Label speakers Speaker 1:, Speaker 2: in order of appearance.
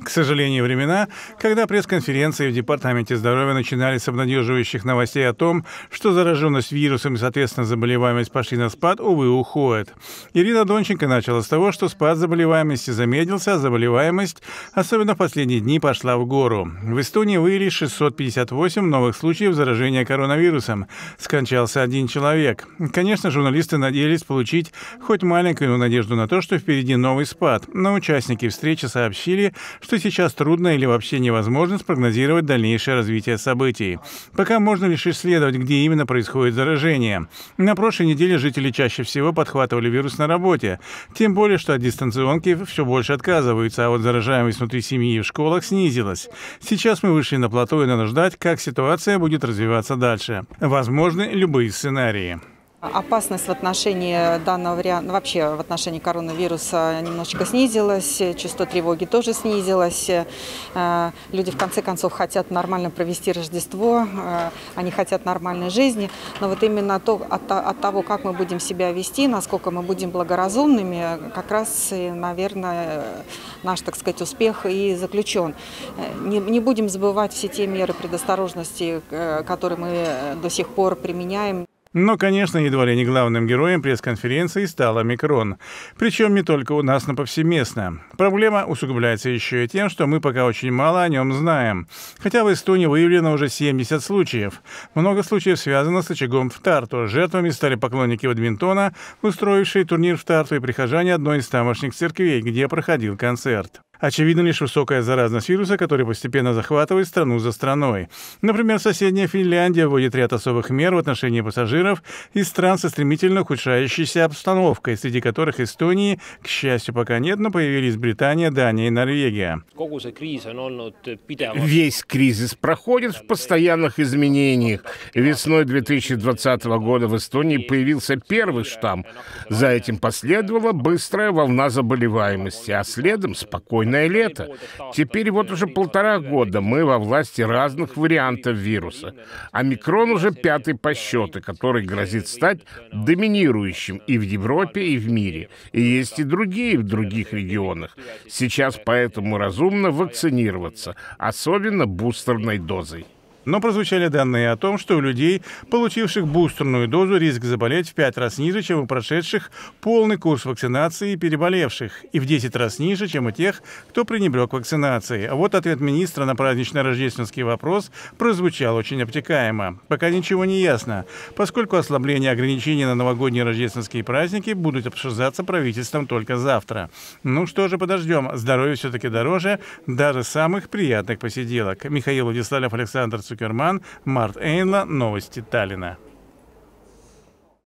Speaker 1: К сожалению, времена, когда пресс-конференции в Департаменте здоровья начинались с обнадеживающих новостей о том, что зараженность вирусом и, соответственно, заболеваемость пошли на спад, увы, уходят. Ирина Донченко начала с того, что спад заболеваемости замедлился, а заболеваемость, особенно в последние дни, пошла в гору. В Эстонии выявили 658 новых случаев заражения коронавирусом. Скончался один человек. Конечно, журналисты надеялись получить хоть маленькую надежду на то, что впереди новый спад, но участники встречи сообщили, что сейчас трудно или вообще невозможно спрогнозировать дальнейшее развитие событий. Пока можно лишь исследовать, где именно происходит заражение. На прошлой неделе жители чаще всего подхватывали вирус на работе, тем более, что от дистанционки все больше отказываются, а вот заражаемость внутри семьи и в школах снизилась. Сейчас мы вышли на плато и надо ждать, как ситуация будет развиваться дальше. Возможны любые сценарии.
Speaker 2: Опасность в отношении данного варианта, ну, вообще в отношении коронавируса немножечко снизилась, чувство тревоги тоже снизилось. Э, люди в конце концов хотят нормально провести Рождество, э, они хотят нормальной жизни. Но вот именно то, от, от того, как мы будем себя вести, насколько мы будем благоразумными, как раз, наверное, наш, так сказать, успех и заключен. Э, не, не будем забывать все те меры предосторожности, которые мы до сих пор применяем.
Speaker 1: Но, конечно, едва ли не главным героем пресс-конференции стала Микрон. Причем не только у нас, но повсеместно. Проблема усугубляется еще и тем, что мы пока очень мало о нем знаем. Хотя в Эстонии выявлено уже 70 случаев. Много случаев связано с очагом в Тарту. Жертвами стали поклонники бадминтона, устроившие турнир в Тарту и прихожане одной из тамошних церквей, где проходил концерт. Очевидно, лишь высокая заразность вируса, который постепенно захватывает страну за страной. Например, соседняя Финляндия вводит ряд особых мер в отношении пассажиров из стран со стремительно ухудшающейся обстановкой, среди которых Эстонии, к счастью, пока нет, но появились Британия, Дания и
Speaker 3: Норвегия. Весь кризис проходит в постоянных изменениях. Весной 2020 года в Эстонии появился первый штамм. За этим последовала быстрая волна заболеваемости, а следом спокойно спокойное лето. Теперь вот уже полтора года мы во власти разных вариантов вируса. а микрон уже пятый по счету, который грозит стать доминирующим и в Европе, и в мире. И есть и другие в других регионах. Сейчас поэтому разумно вакцинироваться, особенно бустерной дозой. Но прозвучали
Speaker 1: данные о том, что у людей, получивших бустерную дозу, риск заболеть в 5 раз ниже, чем у прошедших полный курс вакцинации и переболевших, и в 10 раз ниже, чем у тех, кто пренебрег вакцинацией. А вот ответ министра на празднично-рождественский вопрос прозвучал очень обтекаемо. Пока ничего не ясно, поскольку ослабление ограничений на новогодние рождественские праздники будут обсуждаться правительством только завтра. Ну что же, подождем. Здоровье все-таки дороже даже самых приятных посиделок. Михаил Владислав Александр Цукин. Цукерман, Март Эйнла, новости Таллина.